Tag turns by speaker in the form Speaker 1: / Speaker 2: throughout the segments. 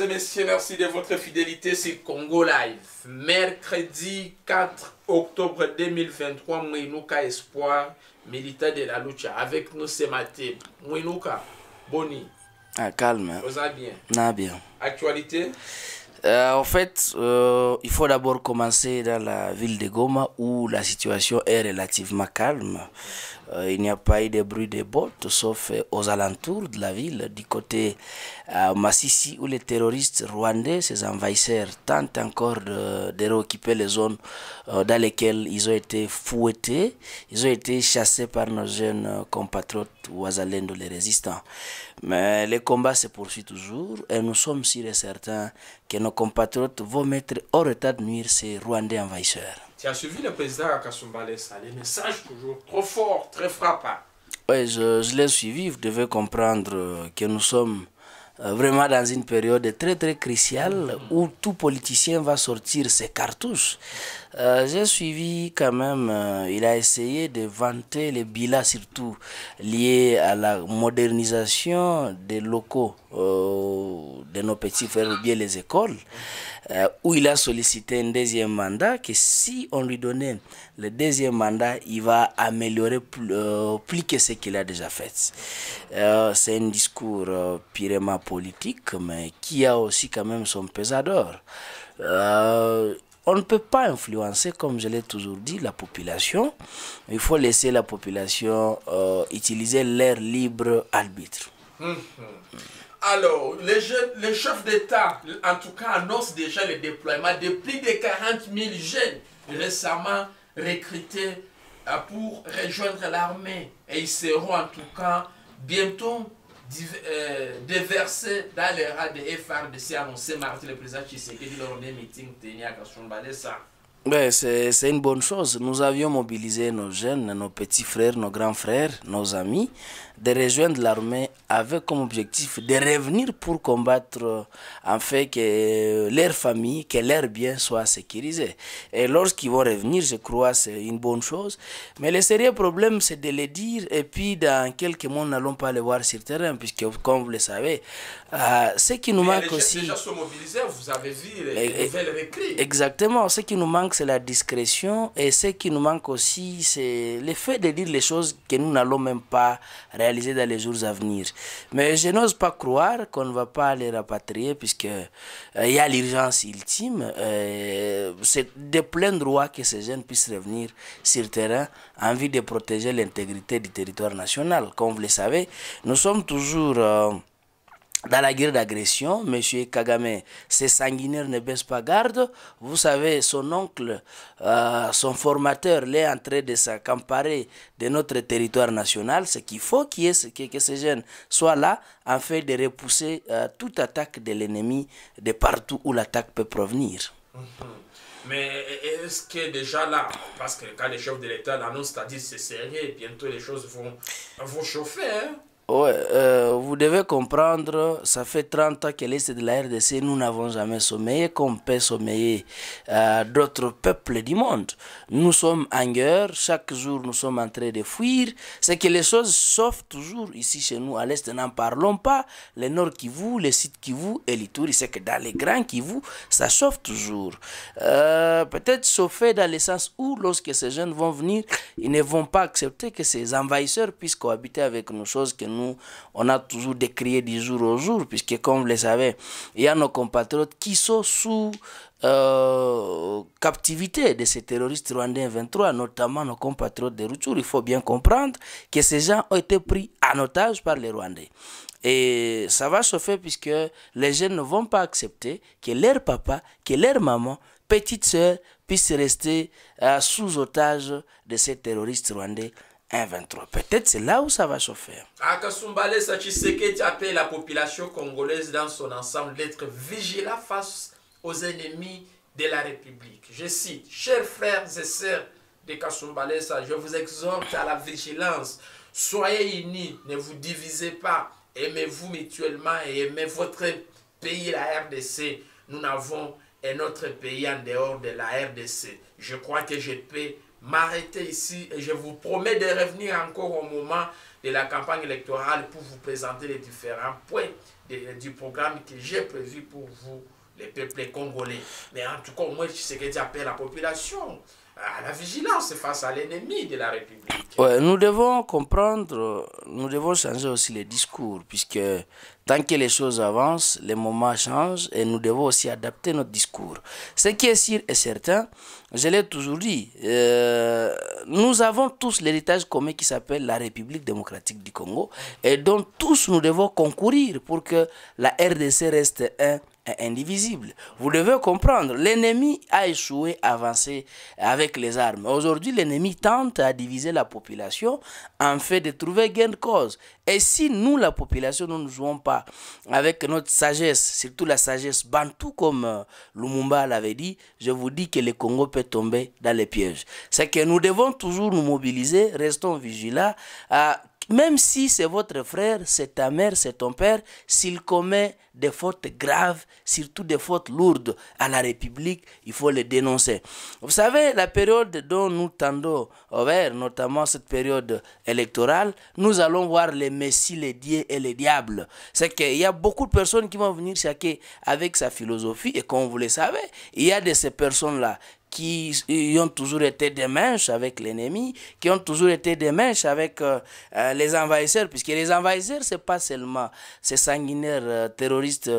Speaker 1: et messieurs, merci de votre fidélité. C'est Congo Live. Mercredi 4 octobre 2023, Mouinouka Espoir, militaire de la lucha. Avec nous c'est matin, Mouinouka, Boni.
Speaker 2: Ah, calme. Vous allez bien bien.
Speaker 1: Actualité
Speaker 2: euh, En fait, euh, il faut d'abord commencer dans la ville de Goma où la situation est relativement calme. Euh, il n'y a pas eu de bruit de bottes, sauf euh, aux alentours de la ville, du côté euh, Massissi, où les terroristes rwandais, ces envahisseurs, tentent encore de, réoccuper les zones euh, dans lesquelles ils ont été fouettés, ils ont été chassés par nos jeunes compatriotes de les résistants. Mais le combat se poursuit toujours et nous sommes sûrs et certains que nos compatriotes vont mettre hors état de nuire ces Rwandais envahisseurs.
Speaker 1: Tu suivi le président ça les messages toujours trop forts, très frappants.
Speaker 2: Oui, je, l'ai suivi. Vous devez comprendre euh, que nous sommes euh, vraiment dans une période très très cruciale où tout politicien va sortir ses cartouches. Euh, j'ai suivi quand même, il a essayé de vanter les bilats, surtout liés à la modernisation des locaux euh, de nos petits frères ou bien les écoles, euh, où il a sollicité un deuxième mandat, que si on lui donnait le deuxième mandat, il va améliorer plus, euh, que ce qu'il a déjà fait. Euh, c'est un discours purement politique, mais qui a aussi quand même son pesadeur. on ne peut pas influencer, comme je l'ai toujours dit, la population. Il faut laisser la population utiliser l'air libre arbitre. Hum, hum.
Speaker 1: Alors, les, chefs d'État, en tout cas, annoncent déjà le déploiement de plus de 40 000 jeunes récemment recrutés euh, pour rejoindre l'armée. Et ils seront en tout cas bientôt euh, déversés dans les rats des FRDC, annoncé mardi le président Tshisekedi lors d'un meeting tenu à Kassoumbalessa.
Speaker 2: c'est une bonne chose. Nous avions mobilisé nos jeunes, nos petits frères, nos grands frères, nos amis, de rejoindre l'armée avec comme objectif de revenir pour combattre en fait que leur famille, que leurs biens soient sécurisés. Et lorsqu'ils vont revenir, je crois c'est une bonne chose. Mais le sérieux problème, c'est de les dire et puis dans quelques mois, nous n'allons pas les voir sur le terrain puisque comme vous le savez, euh, ce qui nous manque aussi...
Speaker 1: Les gens sont mobilisés vous avez vu les, nouvelles
Speaker 2: Exactement, ce qui nous manque c'est la discrétion et ce qui nous manque aussi c'est le fait de dire les choses que nous n'allons même pas réalisé dans les jours à venir. Mais je n'ose pas croire qu'on ne va pas les rapatrier puisque euh, il y a l'urgence ultime. Euh, c'est de plein droit que ces jeunes puissent revenir sur le terrain en vue de protéger l'intégrité du territoire national. Comme vous le savez, nous sommes toujours... Euh, dans la guerre d'agression, M. Kagame, ses sanguinaires ne baissent pas garde. Vous savez, son oncle, euh, son formateur, l'est en train de s'accamparer de notre territoire national. Ce qu'il faut c'est que, que, ces jeunes soient là, en fait de repousser euh, toute attaque de l'ennemi de partout où l'attaque peut provenir. Mhm.
Speaker 1: Mais est-ce que déjà là, parce que quand les chefs de l'État l'annoncent, c'est-à-dire c'est serré, bientôt les choses vont, vont chauffer hein
Speaker 2: Ouais, euh, vous devez comprendre, ça fait 30 ans que l'Est de la RDC, nous n'avons jamais sommeillé comme peut sommeiller d'autres peuples du monde. Nous sommes en guerre, chaque jour nous sommes en train de fuir. C'est que les choses sauf toujours ici chez nous à l'Est, n'en parlons pas. Le Nord Kivu, le Sud vous et l'Itouri, c'est que dans les Grands vous ça chauffe toujours. Euh, peut-être chauffer dans le sens où lorsque ces jeunes vont venir, ils ne vont pas accepter que ces envahisseurs puissent cohabiter avec nous, choses que nous nous, on a toujours décrié du jour au jour, puisque comme vous le savez, il y a nos compatriotes qui sont sous euh, captivité de ces terroristes rwandais 23, notamment nos compatriotes de Routour. Il faut bien comprendre que ces gens ont été pris en otage par les Rwandais. Et ça va se faire puisque les jeunes ne vont pas accepter que leur papa, que leur maman, petite sœur, puisse rester euh, sous otage de ces terroristes rwandais 23 Peut-être c'est là où ça va se faire.
Speaker 1: Akasumbalesa tu appelle la population congolaise dans son ensemble d'être vigilant face aux ennemis de la République. Je cite, chers frères et sœurs de Kasumbalesa, je vous exhorte à la vigilance. Soyez unis, ne vous divisez pas, aimez-vous mutuellement et aimez votre pays, la RDC. Nous n'avons un autre pays en dehors de la RDC. Je crois que je peux m'arrêter ici et je vous promets de revenir encore au moment de la campagne électorale pour vous présenter les différents points du programme que j'ai prévu pour vous, les peuples congolais. Mais en tout cas, moi, je sais que j'appelle la population à la vigilance face à l'ennemi de la République.
Speaker 2: nous devons comprendre, nous devons changer aussi les discours, puisque tant que les choses avancent, les moments changent et nous devons aussi adapter notre discours. Ce qui est sûr et certain, je l'ai toujours dit, euh, nous avons tous l'héritage commun qui s'appelle la République démocratique du Congo et dont tous nous devons concourir pour que la RDC reste un indivisible. Vous devez comprendre, l'ennemi a échoué à avancer avec les armes. Aujourd'hui, l'ennemi tente à diviser la population en fait de trouver gain de cause. Et si nous, la population, nous ne jouons pas avec notre sagesse, surtout la sagesse bantou, comme euh, Lumumba l'avait dit, je vous dis que le Congo peut tomber dans les pièges. C'est que nous devons toujours nous mobiliser, restons vigilants. À même si c'est votre frère, c'est ta mère, c'est ton père, s'il commet des fautes graves, surtout des fautes lourdes à la République, il faut le dénoncer. Vous savez, la période dont nous tendons vers, notamment cette période électorale, nous allons voir les messies, les dieux et les diables. C'est qu'il y a beaucoup de personnes qui vont venir chacun avec sa philosophie, et comme vous le savez, il y a de ces personnes-là qui ont toujours été des mèches avec l'ennemi, qui ont toujours été des mèches avec euh, euh, les envahisseurs, puisque les envahisseurs, ce n'est pas seulement ces sanguinaires euh, terroristes,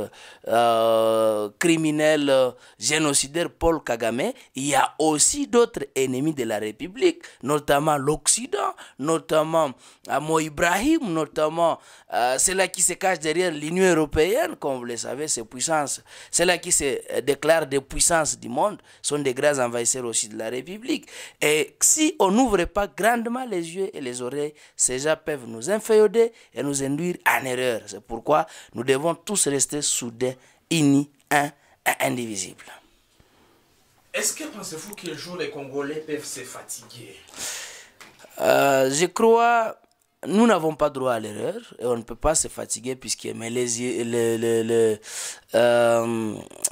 Speaker 2: criminels, génocidaires, Paul Kagame, il y a aussi d'autres ennemis de la République, notamment l'Occident, notamment Amo Ibrahim, notamment là qui se cache derrière l'Union européenne, comme vous le savez, ces puissances, là qui se déclare des puissances du monde, sont des grands envahisseurs aussi de la République. Et si on n'ouvre pas grandement les yeux et les oreilles, ces gens peuvent nous inféoder et nous induire en erreur. C'est pourquoi nous devons tous rester soudains, unis, un indivisible. indivisibles.
Speaker 1: Est-ce que pensez-vous qu'un jour les Congolais peuvent se fatiguer
Speaker 2: euh, Je crois nous n'avons pas droit à l'erreur et on ne peut pas se fatiguer puisque mais les, les, euh,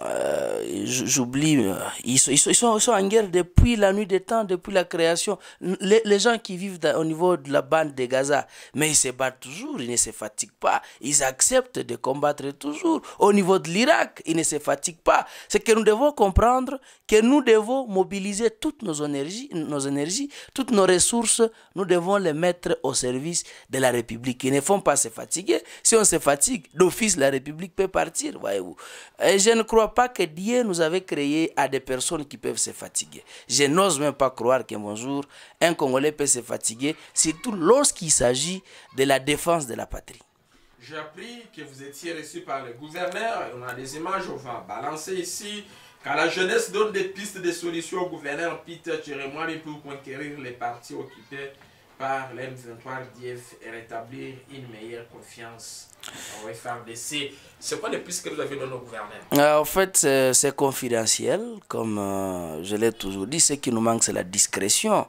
Speaker 2: euh, j'oublie euh, ils sont, ils, sont, ils sont, en guerre depuis la nuit des temps depuis la création les, gens qui vivent au niveau de la bande de Gaza mais ils se battent toujours ils ne se fatiguent pas ils acceptent de combattre toujours au niveau de l'Irak ils ne se fatiguent pas c'est que nous devons comprendre que nous devons mobiliser toutes nos énergies nos énergies toutes nos ressources nous devons les mettre au service de la République. Ils ne font pas se fatiguer. Si on se fatigue, d'office, la République peut partir, voyez-vous. je ne crois pas que Dieu nous avait créé à des personnes qui peuvent se fatiguer. Je n'ose même pas croire qu'un bonjour, un Congolais peut se fatiguer, surtout lorsqu'il s'agit de la défense de la patrie.
Speaker 1: J'ai appris que vous étiez reçu par le gouverneur. On a des images, on va balancer ici. Quand la jeunesse donne des pistes de solutions au gouverneur Peter Tcheremwari pour conquérir les partis occupés par l'M23 df et rétablir une meilleure confiance au FRDC. C'est quoi le plus que vous avez donné au gouverneur
Speaker 2: En ah, fait, c'est confidentiel. Comme euh, je l'ai toujours dit, ce qui nous manque, c'est la discrétion.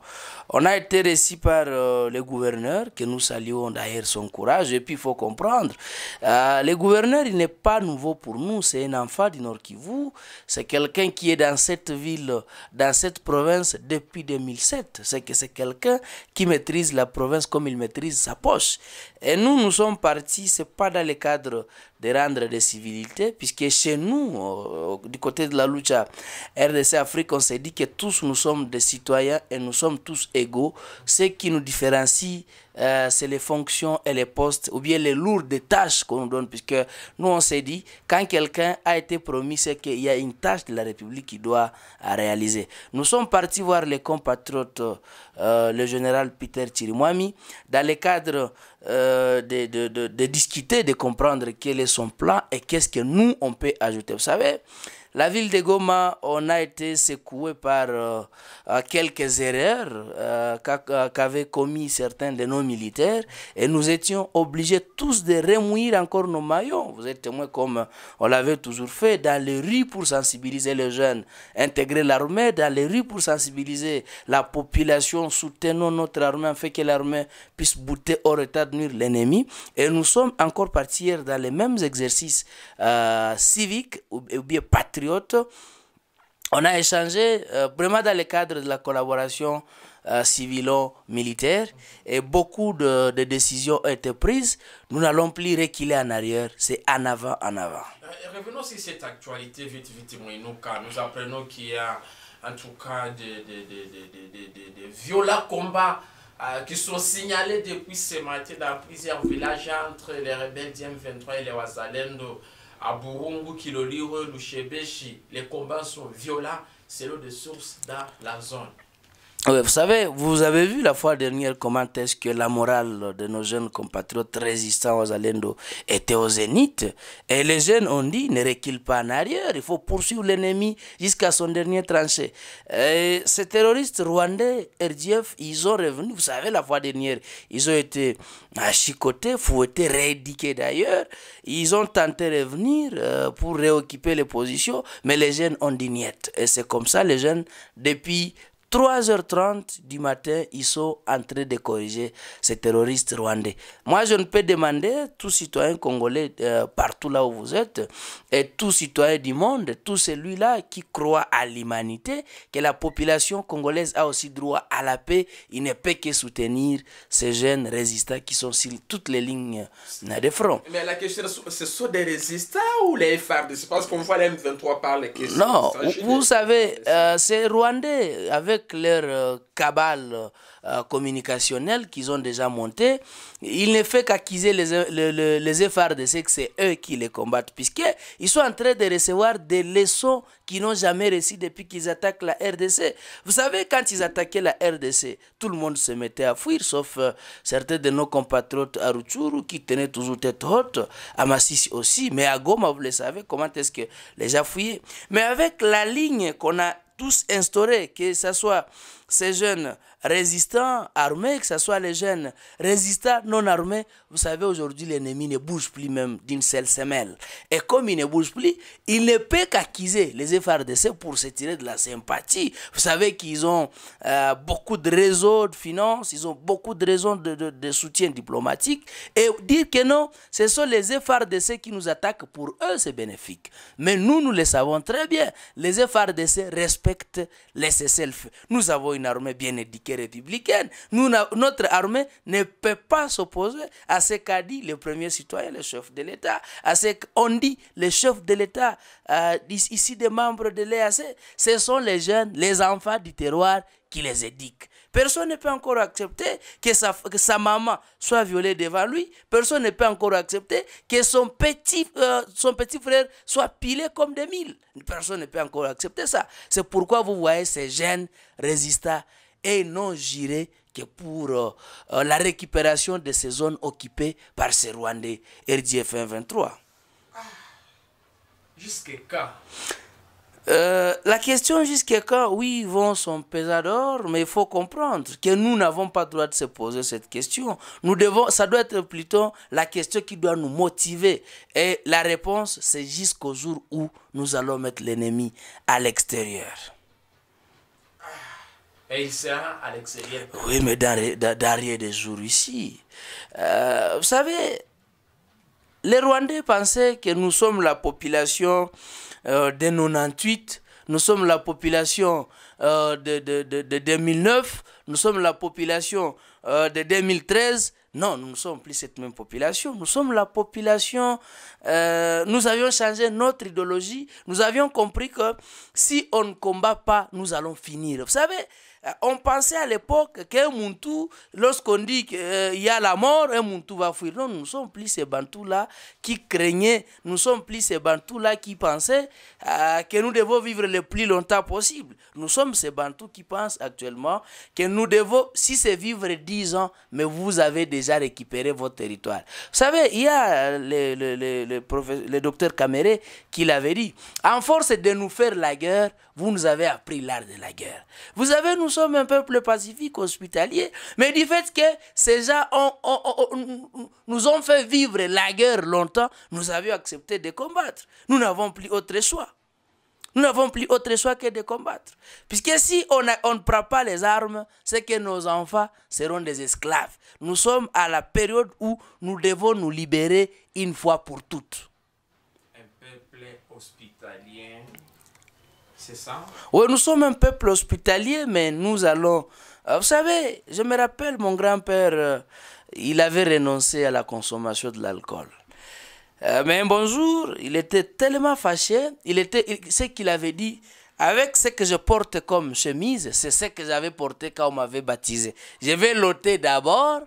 Speaker 2: On a été reçu par euh, le gouverneur, que nous saluons d'ailleurs son courage, et puis il faut comprendre, euh, le gouverneur, il n'est pas nouveau pour nous, c'est un enfant du Nord Kivu, c'est quelqu'un qui est dans cette ville, dans cette province depuis 2007, c'est que c'est quelqu'un qui maîtrise la province comme il maîtrise sa poche. Et nous, nous sommes partis, c'est pas dans le cadre de rendre des civilités, puisque chez nous, euh, euh, du côté de la lucha RDC Afrique, on s'est dit que tous nous sommes des citoyens et nous sommes tous égaux. Ce qui nous différencie, euh, c'est les fonctions et les postes, ou bien les lourdes tâches qu'on nous donne, puisque nous, on s'est dit, quand quelqu'un a été promis, c'est qu'il y a une tâche de la République qui doit réaliser. Nous sommes partis voir les compatriotes, le général Peter Chirimwami, dans le cadre euh, de, de, discuter, de comprendre quel est son plan et qu'est-ce que nous, on peut ajouter. Vous savez, la ville de Goma, on a été secoué par euh, euh, quelques erreurs euh, qu'avaient commis certains de nos militaires et nous étions obligés tous de remouiller encore nos maillons. Vous êtes témoins comme on l'avait toujours fait dans les rues pour sensibiliser les jeunes, intégrer l'armée dans les rues pour sensibiliser la population, soutenons notre armée, en fait que l'armée puisse bouter au retard de l'ennemi. Et nous sommes encore partis dans les mêmes exercices civiques ou, ou bien patriotiques on a échangé euh, vraiment dans le cadre de la collaboration euh, civilo-militaire et beaucoup de, décisions ont été prises. Nous n'allons plus reculer en arrière, c'est en avant, en avant.
Speaker 1: Euh, revenons sur cette actualité vite, vite, Mouinouka. Nous apprenons qu'il y a en tout cas des, violents combats qui sont signalés depuis ce matin dans plusieurs villages entre les rebelles dm 23 et les Ouazalendo à Burungu, Kiloliro, Lushebeshi, les combats sont violents, c'est l'eau de source dans la zone
Speaker 2: vous savez, vous avez vu la fois dernière comment est-ce que la morale de nos jeunes compatriotes résistants aux Alendo était au zénith. Et les jeunes ont dit, ne recule pas en arrière, il faut poursuivre l'ennemi jusqu'à son dernier tranché. Et ces terroristes rwandais, RDF, ils ont revenu, vous savez, la fois dernière, ils ont été ah, chicotés, fouettés, réédiqués d'ailleurs. Ils ont tenté de revenir euh, pour réoccuper les positions, mais les jeunes ont dit niet. Et c'est comme ça, les jeunes, depuis 3h30 du matin, ils sont en train de corriger ces terroristes rwandais. Moi, je ne peux demander, tout citoyen congolais, euh, partout là où vous êtes, et tout citoyen du monde, tout celui-là qui croit à l'humanité, que la population congolaise a aussi droit à la paix, il ne peut que soutenir ces jeunes résistants qui sont sur toutes les lignes de front.
Speaker 1: Mais la question, ce sont des résistants ou les FARDC Parce qu'on voit les M23 parler. Non, vous,
Speaker 2: savez, euh, c'est Rwandais, avec leur euh, cabale euh, communicationnelle qu'ils ont déjà montée, il ne fait qu'acquiser les, euh, les, efforts de que c'est eux qui les combattent, puisqu'ils sont en train de recevoir des leçons qu'ils n'ont jamais reçues depuis qu'ils attaquent la RDC. Vous savez, quand ils attaquaient la RDC, tout le monde se mettait à fuir, sauf certains de nos compatriotes à Routchourou qui tenaient toujours tête haute, à Massis aussi, mais à Goma, vous le savez, comment est-ce que les gens fuyaient. Mais avec la ligne qu'on a tous instaurés, que ce soit ces jeunes résistants armés, que ce soit les jeunes résistants non armés, vous savez, aujourd'hui, l'ennemi ne bouge plus même d'une seule semelle. Et comme il ne bouge plus, il ne peut qu'acquiser les FRDC pour se tirer de la sympathie. Vous savez qu'ils ont euh, beaucoup de réseaux de finances, ils ont beaucoup de raisons de, soutien diplomatique. Et dire que non, ce sont les FRDC qui nous attaquent, pour eux, c'est bénéfique. Mais nous, nous le savons très bien. Les FRDC respectent les cessez Nous avons une armée bien éduquée républicaine. notre armée ne peut pas s'opposer à ce qu'a dit le premier citoyen, le chef de l'État, à ce qu'on dit le chef de l'État, euh, ici des membres de l'EAC. Ce sont les jeunes, les enfants du terroir qui les éduquent. Personne ne peut encore accepter que sa, maman soit violée devant lui. Personne ne peut encore accepter que son petit, euh, son petit frère soit pilé comme des mille. Personne ne peut encore accepter ça. C'est pourquoi vous voyez ces jeunes résistants et non gérés que pour euh, euh, la récupération de ces zones occupées par ces Rwandais. RDF 23. Ah,
Speaker 1: jusqu'à quand
Speaker 2: euh, la question jusqu'à quand, oui, ils vont son pesador, mais il faut comprendre que nous n'avons pas le droit de se poser cette question. Nous devons, ça doit être plutôt la question qui doit nous motiver. Et la réponse, c'est jusqu'au jour où nous allons mettre l'ennemi à l'extérieur.
Speaker 1: Ah, et il sera à l'extérieur. Oui,
Speaker 2: mais derrière des jours ici. Euh, vous savez, les Rwandais pensaient que nous sommes la population euh, de 98, nous sommes la population euh, de, de, de, de, 2009, nous sommes la population euh, de 2013. Non, nous ne sommes plus cette même population. Nous sommes la population. Euh, nous avions changé notre idéologie. Nous avions compris que si on ne combat pas, nous allons finir. Vous savez, euh, on pensait à l'époque qu'un Muntu, lorsqu'on dit qu'il euh, y a la mort, un Muntu va fuir. Non, nous sommes plus ces Bantous-là qui craignaient, nous sommes plus ces Bantous-là qui pensaient euh, que nous devons vivre le plus longtemps possible. Nous sommes ces Bantous qui pensent actuellement que nous devons, si c'est vivre dix ans, mais vous avez déjà récupéré votre territoire. Vous savez, il y a le, le, le, docteur Caméré qui l'avait dit, en force de nous faire la guerre, vous nous avez appris l'art de la guerre. Vous savez, nous sommes un peuple pacifique, hospitalier, mais du fait que ces gens ont, nous ont fait vivre la guerre longtemps, nous avions accepté de combattre. Nous n'avons plus autre choix. Nous n'avons plus autre choix que de combattre. Puisque si on, ne prend pas les armes, c'est que nos enfants seront des esclaves. Nous sommes à la période où nous devons nous libérer une fois pour toutes.
Speaker 1: Un peuple hospitalier...
Speaker 2: Oui, nous sommes un peuple hospitalier, mais nous allons... Euh, vous savez, je me rappelle, mon grand-père, euh, il avait renoncé à la consommation de l'alcool. Euh, mais un bonjour, il était tellement fâché, il était, ce qu'il avait dit, avec ce que je porte comme chemise, c'est ce que j'avais porté quand on m'avait baptisé. Je vais l'ôter d'abord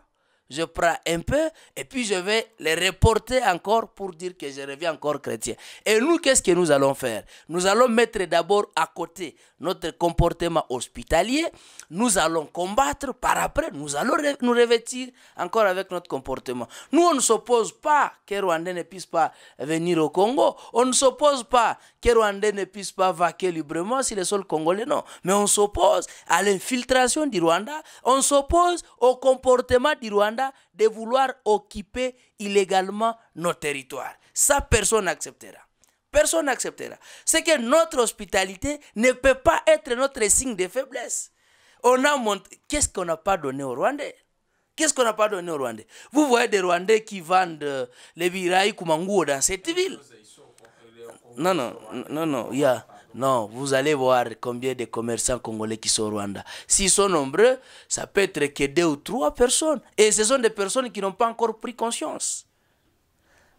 Speaker 2: je prends un peu et puis je vais les reporter encore pour dire que je reviens encore chrétien. Et nous, qu'est-ce que nous allons faire Nous allons mettre d'abord à côté notre comportement hospitalier, nous allons combattre, par après, nous allons nous revêtir encore avec notre comportement. Nous, on ne s'oppose pas que Rwandais ne puisse pas venir au Congo, on ne s'oppose pas que Rwandais ne puisse pas vaquer librement sur les sols congolais, non. Mais on s'oppose à l'infiltration du Rwanda, on s'oppose au comportement du Rwanda de vouloir occuper illégalement nos territoires. Ça, personne n'acceptera. Personne n'acceptera. C'est que notre hospitalité ne peut pas être notre signe de faiblesse. On a montré... Qu'est-ce qu'on n'a pas donné aux Rwandais Qu'est-ce qu'on n'a pas donné aux Rwandais Vous voyez des Rwandais qui vendent euh, les virailles Kumanguo dans cette ville. Non, non, non, non, il y a... Non, vous allez voir combien de commerçants congolais qui sont au Rwanda. S'ils sont nombreux, ça peut être que deux ou trois personnes. Et ce sont des personnes qui n'ont pas encore pris conscience.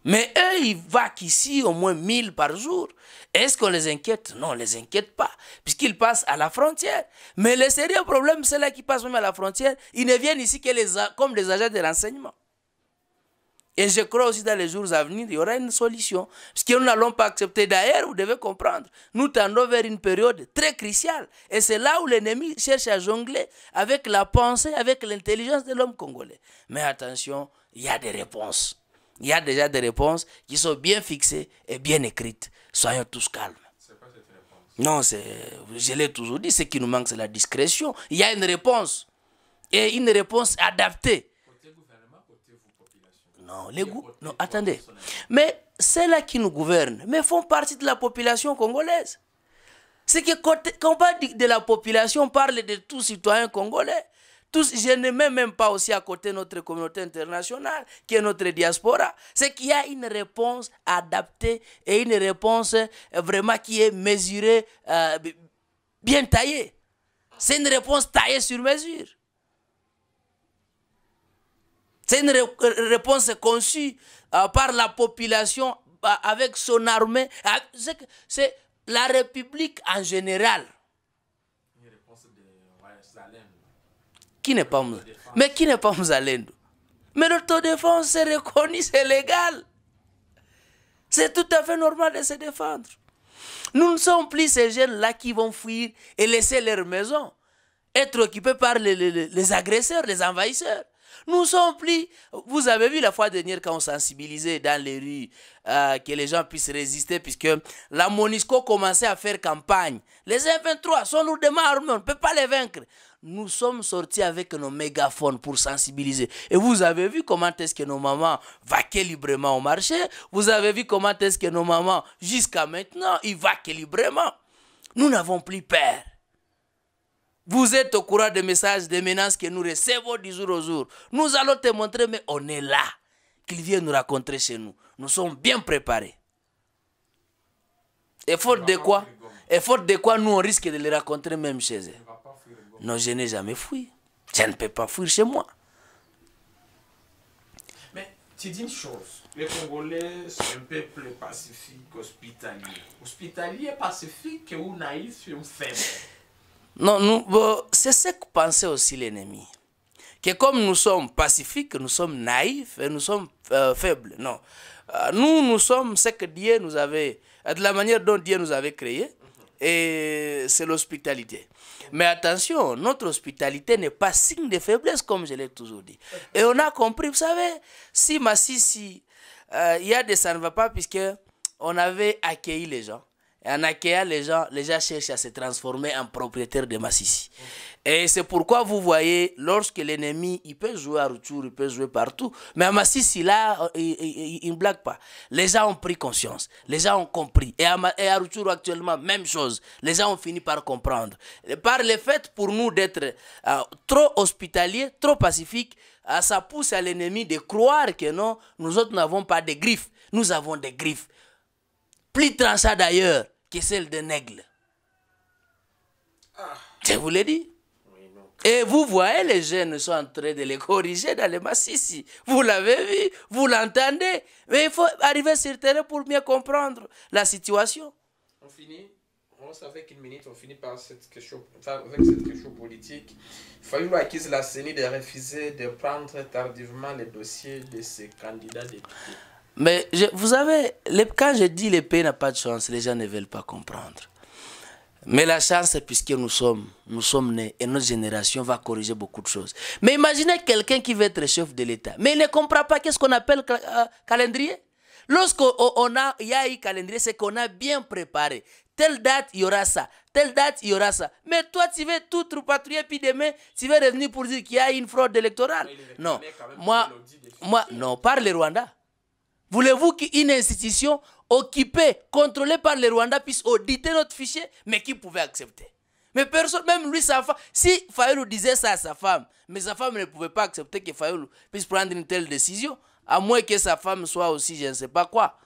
Speaker 2: Mais eux, ils vaquent ici au moins 1000 par jour. Est-ce qu'on les inquiète Non, on ne les inquiète pas, puisqu'ils passent à la frontière. Mais le sérieux problème, c'est là qui passent même à la frontière. Ils ne viennent ici que les, comme des agents de renseignement. Et je crois aussi dans les jours à venir, il y aura une solution. Parce que nous n'allons pas accepter. D'ailleurs, vous devez comprendre, nous tendons vers une période très cruciale. Et c'est là où l'ennemi cherche à jongler avec la pensée, avec l'intelligence de l'homme congolais. Mais attention, il y a des réponses. Il y a déjà des réponses qui sont bien fixées et bien écrites. Soyons tous calmes. pas cette réponse? Non, je l'ai toujours dit, ce qui nous manque, c'est la discrétion. Il y a une réponse. Et une réponse adaptée non, les goûts. Non, attendez. Mais c'est là qui nous gouvernent, mais font partie de la population congolaise. C'est que quand on parle de la population, on parle de tous citoyens congolais. Tous, je ne mets même pas aussi à côté notre communauté internationale, qui est notre diaspora. C'est qu'il y a une réponse adaptée et une réponse euh, vraiment qui est mesurée, euh, bien taillée. C'est une réponse taillée sur mesure. C'est une réponse conçue euh, par la population euh, avec son armée. Ah, c'est la République en général. Une réponse de Qui n'est pas Mais qui n'est pas Mzalendo Mais l'autodéfense, est reconnu, c'est légal. C'est tout à fait normal de se défendre. Nous ne sommes plus ces jeunes-là qui vont fuir et laisser leur maison, être occupés par les agresseurs, les envahisseurs. Nous sommes plus... Vous avez vu la fois dernière quand on sensibilisait dans les rues euh, que les gens puissent résister puisque la Monisco commençait à faire campagne. Les m 23 sont lourdement armés, on ne peut pas les vaincre. Nous sommes sortis avec nos mégaphones pour sensibiliser. Et vous avez vu comment est-ce que nos mamans vaquaient librement au marché. Vous avez vu comment est-ce que nos mamans, jusqu'à maintenant, ils vaquaient librement. Nous n'avons plus peur. Vous êtes au courant des messages des menaces que nous recevons du jour au jour. Nous allons te montrer, mais on est là. Qu'ils viennent nous raconter chez nous. Nous sommes bien préparés. Et faute de quoi Et faute de quoi nous on risque de les raconter même chez eux. Non, je n'ai jamais fui. Je ne peux pas fuir chez moi.
Speaker 1: Mais tu dis une chose. Les Congolais sont un peuple pacifique, hospitalier. Hospitalier pacifique ou naïf, un faible.
Speaker 2: Non, nous, c'est ce que pensait aussi l'ennemi. Que comme nous sommes pacifiques, nous sommes naïfs et nous sommes euh, faibles. Non. Euh, nous, nous sommes ce que Dieu nous avait, euh, de la manière dont Dieu nous avait créé. et c'est l'hospitalité. Mais attention, notre hospitalité n'est pas signe de faiblesse, comme je l'ai toujours dit. Et on a compris, vous savez, si si, il y a des ça ne va pas, puisque on avait accueilli les gens. Et en Akea, les gens, les gens cherchent à se transformer en propriétaire de Massissi. Et c'est pourquoi vous voyez, lorsque l'ennemi, il peut jouer à Routour, il peut jouer partout, mais à Massissi, là, il ne blague pas. Les gens ont pris conscience, les gens ont compris. Et à, et actuellement, même chose. Les gens ont fini par comprendre. par le fait, pour nous, d'être euh, trop hospitaliers, trop pacifiques, euh, ça pousse à l'ennemi de croire que non, nous autres n'avons pas de griffes. Nous avons des griffes plus tranchant d'ailleurs que celle d'un aigle. Ah. Je vous l'ai dit. Et vous voyez, les jeunes sont en train de les corriger dans les massifs. Vous l'avez vu, vous l'entendez. Mais il faut arriver sur le terrain pour mieux comprendre la situation.
Speaker 1: On finit on savait qu'une minute, on finit par cette question, enfin, avec cette question politique. Fayou la CENI de refuser de prendre tardivement les dossiers de ses candidats députés.
Speaker 2: Mais vous avez, les, quand je dis le pays n'a pas de chance, les gens ne veulent pas comprendre. Mais la chance, puisque nous sommes, nous sommes nés et notre génération va corriger beaucoup de choses. Mais imaginez quelqu'un qui veut être chef de l'État, mais il ne comprend pas qu'est-ce qu'on appelle euh, calendrier. Lorsqu'on a, il y a eu calendrier, c'est qu'on a bien préparé. Telle date, il y aura ça. Telle date, il y aura ça. Mais toi, tu veux tout patrouiller, puis demain, tu veux revenir pour dire qu'il y a une fraude électorale. Non, moi, moi, non, par le Rwanda. Voulez-vous qu'une institution occupée, contrôlée par les Rwandais puisse auditer notre fichier Mais qui pouvait accepter Mais personne, même lui, sa femme, si Fayoulou disait ça à sa femme, mais sa femme ne pouvait pas accepter que Fayoulou puisse prendre une telle décision, à moins que sa femme soit aussi je ne sais pas quoi.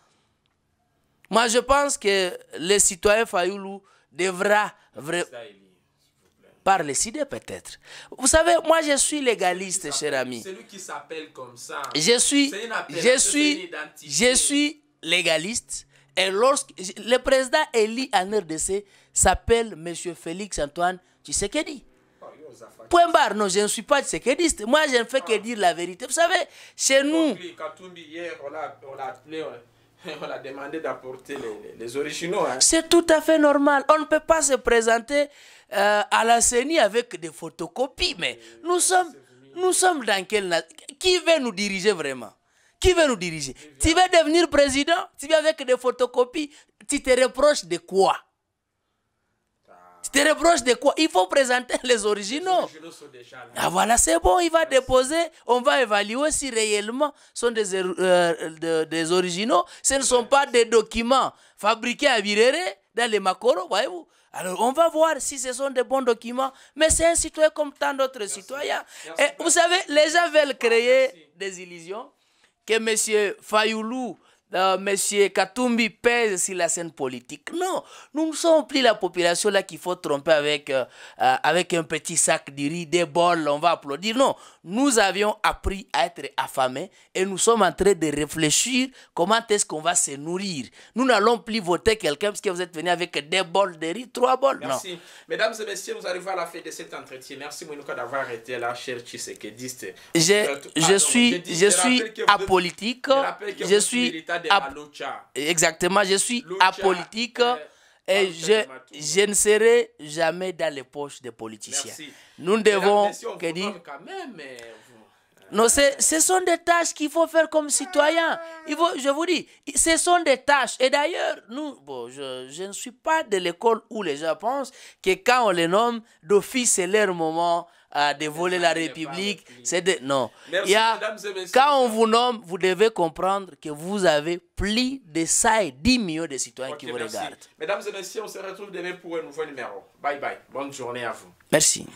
Speaker 2: Moi, je pense que le citoyen Fayoulou devra par les idées peut-être. Vous savez, moi je suis légaliste, cher ami. Celui
Speaker 1: qui s'appelle comme ça. Je suis, je suis, je
Speaker 2: suis légaliste. Et lorsque le président élu en RDC s'appelle M. Félix Antoine Tshisekedi. Point barre, non, je ne suis pas tshisekedi. Moi, je ne fais que ah. dire la vérité. Vous savez, chez nous...
Speaker 1: on l'a demandé d'apporter les, originaux. Hein.
Speaker 2: C'est tout à fait normal. On ne peut pas se présenter euh, à la CENI avec des photocopies. Mais nous sommes, nous sommes dans quel... Qui veut nous diriger vraiment Qui veut nous diriger Tu veux devenir président Tu viens avec des photocopies Tu te reproches de quoi tu te reproches de quoi Il faut présenter les originaux. Ah voilà, c'est bon, il va déposer, on va évaluer si réellement ce sont des, euh, des originaux. Ce ne sont pas des documents fabriqués à Virere dans les Makoro, voyez-vous. Alors, on va voir si ce sont des bons documents, mais c'est un citoyen comme tant d'autres citoyens. Et eh, vous savez, les gens veulent ah, créer des illusions que M. Fayoulou euh, Monsieur Katumbi pèse sur la scène politique. Non, nous ne sommes plus la population là qu'il faut tromper avec, euh, euh, avec un petit sac de riz, des bols, on va applaudir. Non, nous avions appris à être affamés et nous sommes en train de réfléchir comment est-ce qu'on va se nourrir. Nous n'allons plus voter quelqu'un parce que vous êtes venu avec des bols de riz, trois bols. Merci.
Speaker 1: Mesdames et messieurs, nous arrivons à la fin de cet entretien. Merci Mounouka d'avoir été là, cher Tshisekediste. Je, je suis, je suis apolitique. Je, je suis
Speaker 2: exactement, je suis apolitique et je, je ne serai jamais dans les poches des politiciens. Nous devons que dire... Non, ce sont des tâches qu'il faut faire comme citoyen. Il je vous dis, ce sont des tâches. Et d'ailleurs, nous, bon, je, je, ne suis pas de l'école où les gens pensent que quand on les nomme, d'office, c'est leur moment à dévoler la République. C'est de... Non. Il Quand on vous nomme, vous devez comprendre que vous avez plus de ça et 10 millions de citoyens qui vous regardent.
Speaker 1: Mesdames et messieurs, on se retrouve demain pour un nouveau numéro. Bye bye. Bonne journée à vous.
Speaker 2: Merci.